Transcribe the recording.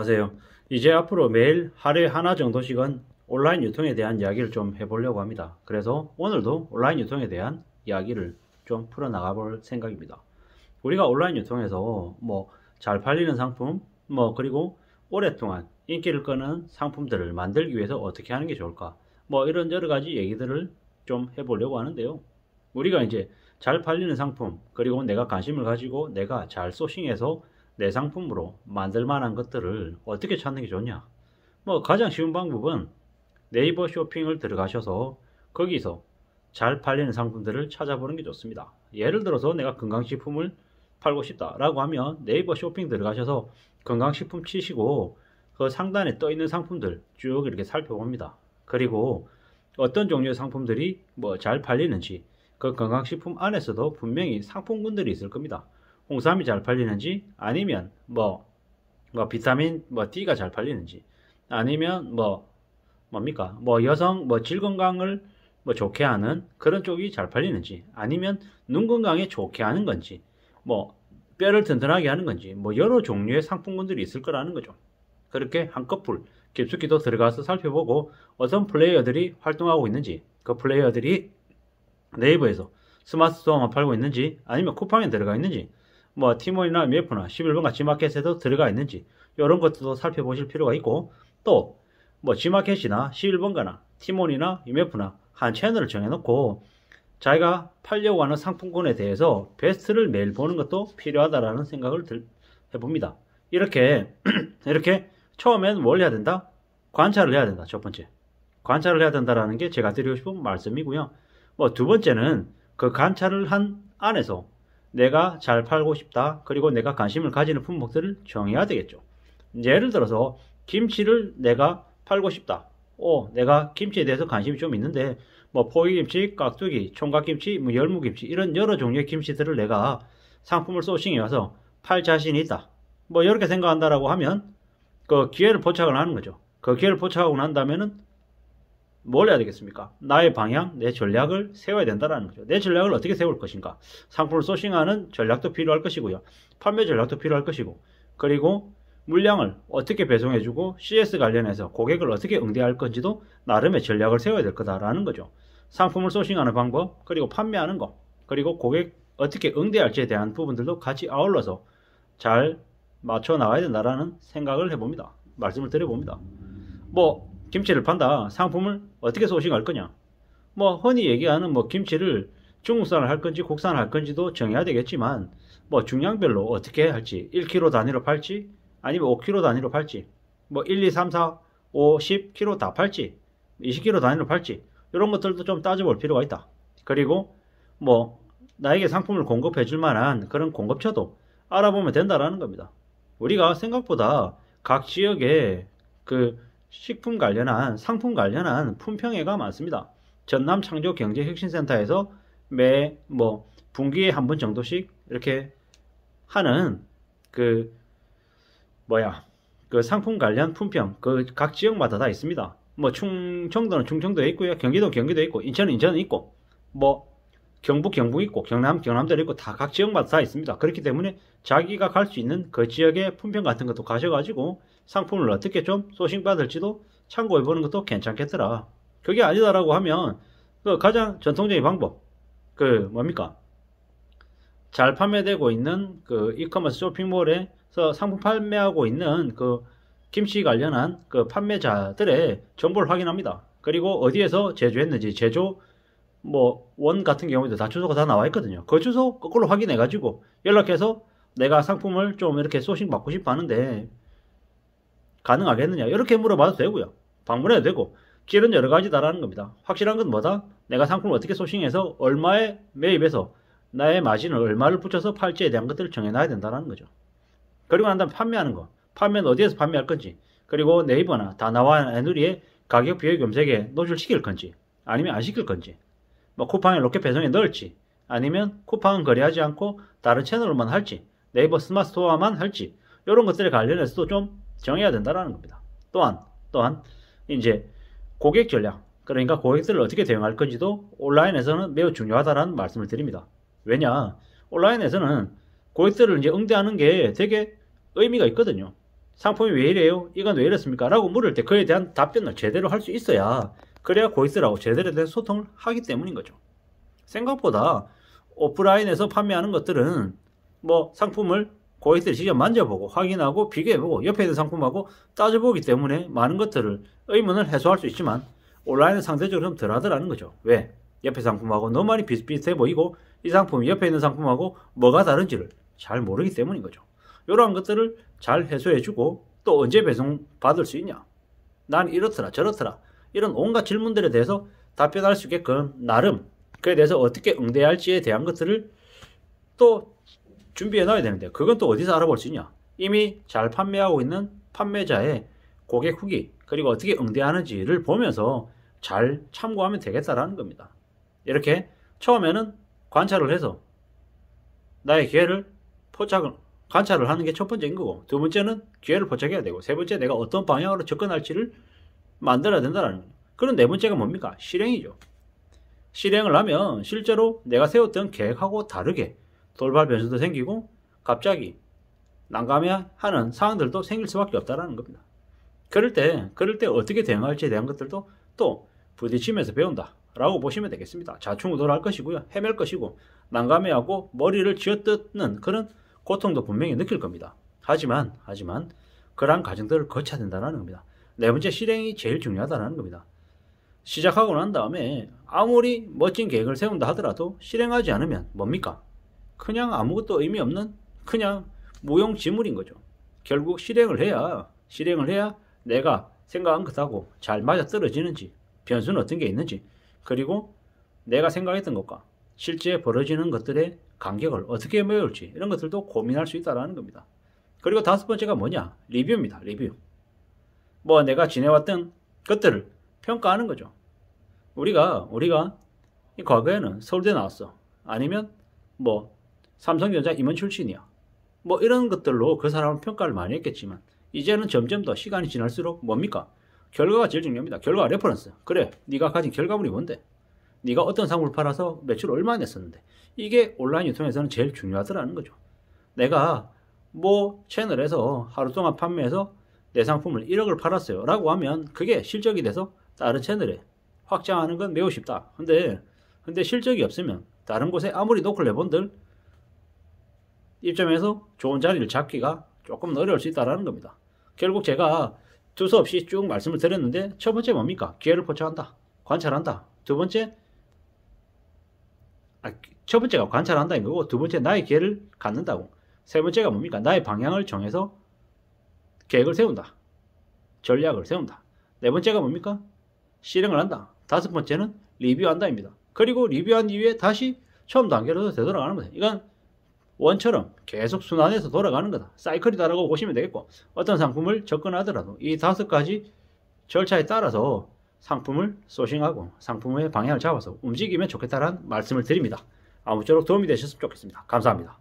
안녕하세요. 이제 앞으로 매일 하루에 하나 정도씩은 온라인 유통에 대한 이야기를 좀 해보려고 합니다. 그래서 오늘도 온라인 유통에 대한 이야기를 좀 풀어나가 볼 생각입니다. 우리가 온라인 유통에서 뭐 잘 팔리는 상품, 뭐 그리고 오랫동안 인기를 끄는 상품들을 만들기 위해서 어떻게 하는 게 좋을까? 뭐 이런 여러 가지 얘기들을 좀 해보려고 하는데요. 우리가 이제 잘 팔리는 상품, 그리고 내가 관심을 가지고 내가 잘 소싱해서 내 상품으로 만들 만한 것들을 어떻게 찾는 게 좋냐 뭐 가장 쉬운 방법은 네이버 쇼핑을 들어가셔서 거기서 잘 팔리는 상품들을 찾아보는 게 좋습니다 예를 들어서 내가 건강식품을 팔고 싶다 라고 하면 네이버 쇼핑 들어가셔서 건강식품 치시고 그 상단에 떠 있는 상품들 쭉 이렇게 살펴봅니다 그리고 어떤 종류의 상품들이 뭐 잘 팔리는지 그 건강식품 안에서도 분명히 상품군들이 있을 겁니다 홍삼이 잘 팔리는지 아니면 뭐, 뭐 비타민 뭐 D가 잘 팔리는지 아니면 뭐 뭡니까 뭐 여성 뭐 질 건강을 뭐 좋게 하는 그런 쪽이 잘 팔리는지 아니면 눈 건강에 좋게 하는 건지 뭐 뼈를 튼튼하게 하는 건지 뭐 여러 종류의 상품군들이 있을 거라는 거죠. 그렇게 한꺼풀 깊숙이도 들어가서 살펴보고 어떤 플레이어들이 활동하고 있는지 그 플레이어들이 네이버에서 스마트 스토어만 팔고 있는지 아니면 쿠팡에 들어가 있는지 뭐 티몬이나 메프나 11번가 G마켓에도 들어가 있는지 이런 것들도 살펴보실 필요가 있고 또뭐 G마켓이나 11번가나 티몬이나 메프나한 채널을 정해놓고 자기가 팔려고 하는 상품권에 대해서 베스트를 매일 보는 것도 필요하다라는 생각을 들, 해봅니다. 이렇게 이렇게 처음엔 뭘 해야 된다? 관찰을 해야 된다. 첫 번째. 관찰을 해야 된다라는 게 제가 드리고 싶은 말씀이고요. 뭐 두 번째는 그 관찰을 한 안에서 내가 잘 팔고 싶다. 그리고 내가 관심을 가지는 품목들을 정해야 되겠죠. 예를 들어서 김치를 내가 팔고 싶다. 오, 내가 김치에 대해서 관심이 좀 있는데 뭐 포기김치, 깍두기, 총각김치, 뭐 열무김치 이런 여러 종류의 김치들을 내가 상품을 소싱해 와서 팔 자신이 있다. 뭐 이렇게 생각한다라고 하면 그 기회를 포착을 하는 거죠. 그 기회를 포착하고 난다면은 뭘 해야 되겠습니까? 나의 방향, 내 전략을 세워야 된다라는 거죠. 내 전략을 어떻게 세울 것인가? 상품을 소싱하는 전략도 필요할 것이고요. 판매 전략도 필요할 것이고. 그리고 물량을 어떻게 배송해주고 CS 관련해서 고객을 어떻게 응대할 건지도 나름의 전략을 세워야 될 거다라는 거죠. 상품을 소싱하는 방법, 그리고 판매하는 거, 그리고 고객 어떻게 응대할지에 대한 부분들도 같이 아울러서 잘 맞춰 나가야 된다라는 생각을 해봅니다. 말씀을 드려봅니다. 뭐 김치를 판다. 상품을 어떻게 소싱할 거냐? 뭐 흔히 얘기하는 뭐 김치를 중국산을 할 건지 국산을 할 건지도 정해야 되겠지만 뭐 중량별로 어떻게 할지 1kg 단위로 팔지 아니면 5kg 단위로 팔지 뭐 1, 2, 3, 4, 5, 10kg 다 팔지 20kg 단위로 팔지 이런 것들도 좀 따져볼 필요가 있다. 그리고 뭐 나에게 상품을 공급해 줄 만한 그런 공급처도 알아보면 된다라는 겁니다. 우리가 생각보다 각 지역에 그 식품 관련한 상품 관련한 품평회가 많습니다. 전남 창조 경제 혁신센터에서 매 뭐 분기에 한 번 정도씩 이렇게 하는 그 뭐야 그 상품 관련 품평 그 각 지역마다 다 있습니다. 뭐 충청도는 충청도에 있고요, 경기도 경기도에 있고, 인천은 인천에 있고, 뭐 경북 경북 있고, 경남 경남도에 있고 다 각 지역마다 다 있습니다. 그렇기 때문에 자기가 갈 수 있는 그 지역의 품평 같은 것도 가셔가지고 상품을 어떻게 좀 소싱 받을지도 참고해 보는 것도 괜찮겠더라. 그게 아니다라고 하면 그 가장 전통적인 방법 그 뭡니까? 잘 판매되고 있는 그 이커머스 쇼핑몰에서 상품 판매하고 있는 그 김치 관련한 그 판매자들의 정보를 확인합니다. 그리고 어디에서 제조했는지 제조 뭐 원 같은 경우에도 다 주소가 다 나와 있거든요. 그 주소 거꾸로 확인해 가지고 연락해서 내가 상품을 좀 이렇게 소싱 받고 싶어 하는데 가능하겠느냐 이렇게 물어봐도 되고요. 방문해도 되고 길은 여러 가지다라는 겁니다. 확실한 건 뭐다? 내가 상품을 어떻게 소싱해서 얼마에 매입해서 나의 마진을 얼마를 붙여서 팔지에 대한 것들을 정해놔야 된다는 거죠. 그리고 한다음 판매하는 거. 판매는 어디에서 판매할 건지 그리고 네이버나 다나와 애누리에 가격 비율 검색에 노출시킬 건지 아니면 안 시킬 건지 뭐 쿠팡에 로켓 배송에 넣을지 아니면 쿠팡은 거래하지 않고 다른 채널로만 할지 네이버 스마트 스토어만 할지 이런 것들에 관련해서도 좀 정해야 된다라는 겁니다. 또한 또한 이제 고객 전략 그러니까 고객들을 어떻게 대응할 건지도 온라인에서는 매우 중요하다라는 말씀을 드립니다. 왜냐 온라인에서는 고객들을 이제 응대하는 게 되게 의미가 있거든요. 상품이 왜 이래요? 이건 왜 이렇습니까? 라고 물을 때 그에 대한 답변을 제대로 할 수 있어야 그래야 고객들하고 제대로 된 소통을 하기 때문인 거죠. 생각보다 오프라인에서 판매하는 것들은 뭐 상품을 고객들이 직접 만져보고 확인하고 비교해보고 옆에 있는 상품하고 따져보기 때문에 많은 것들을 의문을 해소할 수 있지만 온라인은 상대적으로 좀 덜하더라는 거죠. 왜? 옆에 상품하고 너무 많이 비슷비슷해 보이고 이 상품이 옆에 있는 상품하고 뭐가 다른지를 잘 모르기 때문인 거죠. 이러한 것들을 잘 해소해주고 또 언제 배송받을 수 있냐? 난 이렇더라 저렇더라 이런 온갖 질문들에 대해서 답변할 수 있게끔 나름 그에 대해서 어떻게 응대할지에 대한 것들을 또 준비해 놔야 되는데 그건 또 어디서 알아볼 수 있냐 이미 잘 판매하고 있는 판매자의 고객 후기 그리고 어떻게 응대하는지를 보면서 잘 참고하면 되겠다라는 겁니다 이렇게 처음에는 관찰을 해서 나의 기회를 포착을 관찰을 하는 게 첫 번째인 거고 두 번째는 기회를 포착해야 되고 세 번째 내가 어떤 방향으로 접근할지를 만들어야 된다는 거예요 그런 네 번째가 뭡니까? 실행이죠. 실행을 하면 실제로 내가 세웠던 계획하고 다르게 돌발 변수도 생기고 갑자기 난감해 하는 상황들도 생길 수밖에 없다라는 겁니다. 그럴 때 그럴 때 어떻게 대응할지에 대한 것들도 또 부딪히면서 배운다. 라고 보시면 되겠습니다. 자충우돌 할 것이고요. 헤맬 것이고 난감해하고 머리를 쥐어뜯는 그런 고통도 분명히 느낄 겁니다. 하지만 하지만 그러한 과정들을 거쳐야 된다는 겁니다. 네 번째 실행이 제일 중요하다는 겁니다. 시작하고 난 다음에 아무리 멋진 계획을 세운다 하더라도 실행하지 않으면 뭡니까? 그냥 아무것도 의미 없는 그냥 무용 지물인 거죠. 결국 실행을 해야 실행을 해야 내가 생각한 것하고 잘 맞아 떨어지는지 변수는 어떤 게 있는지 그리고 내가 생각했던 것과 실제 벌어지는 것들의 간격을 어떻게 메울지 이런 것들도 고민할 수 있다라는 겁니다. 그리고 다섯 번째가 뭐냐? 리뷰입니다. 리뷰. 뭐 내가 지내왔던 것들을 평가하는 거죠. 우리가 우리가 과거에는 서울대 나왔어. 아니면 뭐 삼성전자 임원 출신이야. 뭐 이런 것들로 그 사람은 평가를 많이 했겠지만 이제는 점점 더 시간이 지날수록 뭡니까? 결과가 제일 중요합니다. 결과 레퍼런스. 그래, 네가 가진 결과물이 뭔데? 네가 어떤 상품을 팔아서 매출 얼마 냈었는데? 이게 온라인 유통에서는 제일 중요하더라는 거죠. 내가 뭐 채널에서 하루 동안 판매해서 내 상품을 1억을 팔았어요. 라고 하면 그게 실적이 돼서 다른 채널에 확장하는 건 매우 쉽다. 근데 근데 실적이 없으면 다른 곳에 아무리 노크를 해본들 입점해서 좋은 자리를 잡기가 조금 어려울 수 있다는 겁니다. 결국 제가 두서 없이 쭉 말씀을 드렸는데 첫 번째 뭡니까? 기회를 포착한다. 관찰한다. 두 번째 아, 첫 번째가 관찰한다는 거고 두 번째 나의 기회를 갖는다고 세 번째가 뭡니까? 나의 방향을 정해서 계획을 세운다. 전략을 세운다. 네 번째가 뭡니까? 실행을 한다. 다섯 번째는 리뷰한다입니다. 그리고 리뷰한 이후에 다시 처음 단계로 되돌아가는 거예요. 이건 원처럼 계속 순환해서 돌아가는 거다. 사이클이다라고 보시면 되겠고 어떤 상품을 접근하더라도 이 다섯 가지 절차에 따라서 상품을 소싱하고 상품의 방향을 잡아서 움직이면 좋겠다는 말씀을 드립니다. 아무쪼록 도움이 되셨으면 좋겠습니다. 감사합니다.